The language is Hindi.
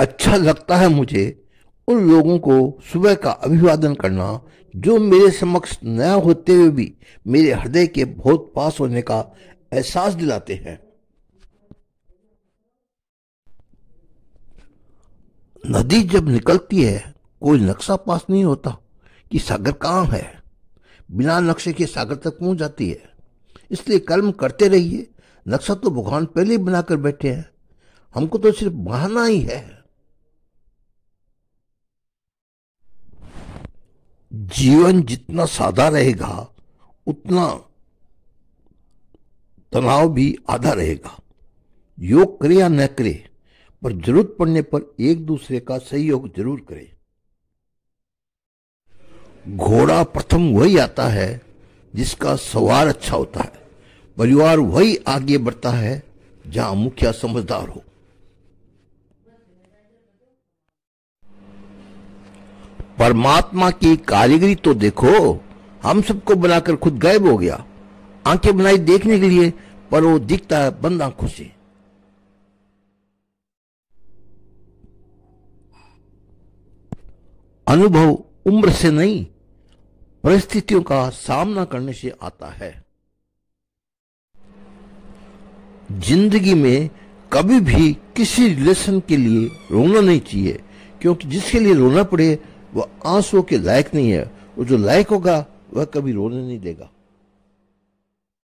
अच्छा लगता है मुझे उन लोगों को सुबह का अभिवादन करना जो मेरे समक्ष नया होते हुए भी मेरे हृदय के बहुत पास होने का एहसास दिलाते हैं नदी जब निकलती है कोई नक्शा पास नहीं होता कि सागर कहाँ है बिना नक्शे के सागर तक पहुंच जाती है इसलिए कर्म करते रहिए नक्शा तो भगवान पहले ही बनाकर बैठे हैं हमको तो सिर्फ बहाना ही है जीवन जितना सादा रहेगा उतना तनाव भी आधा रहेगा योग करे या न करे पर जरूरत पड़ने पर एक दूसरे का सहयोग जरूर करे घोड़ा प्रथम वही आता है जिसका सवार अच्छा होता है परिवार वही आगे बढ़ता है जहां मुखिया समझदार हो परमात्मा की कारीगरी तो देखो हम सबको बनाकर खुद गायब हो गया आंखें बनाई देखने के लिए पर वो दिखता है बंद आंखों से अनुभव उम्र से नहीं परिस्थितियों का सामना करने से आता है जिंदगी में कभी भी किसी रिलेशन के लिए रोना नहीं चाहिए क्योंकि जिसके लिए रोना पड़े वह आंसुओं के लायक नहीं है और जो लायक होगा वह कभी रोने नहीं देगा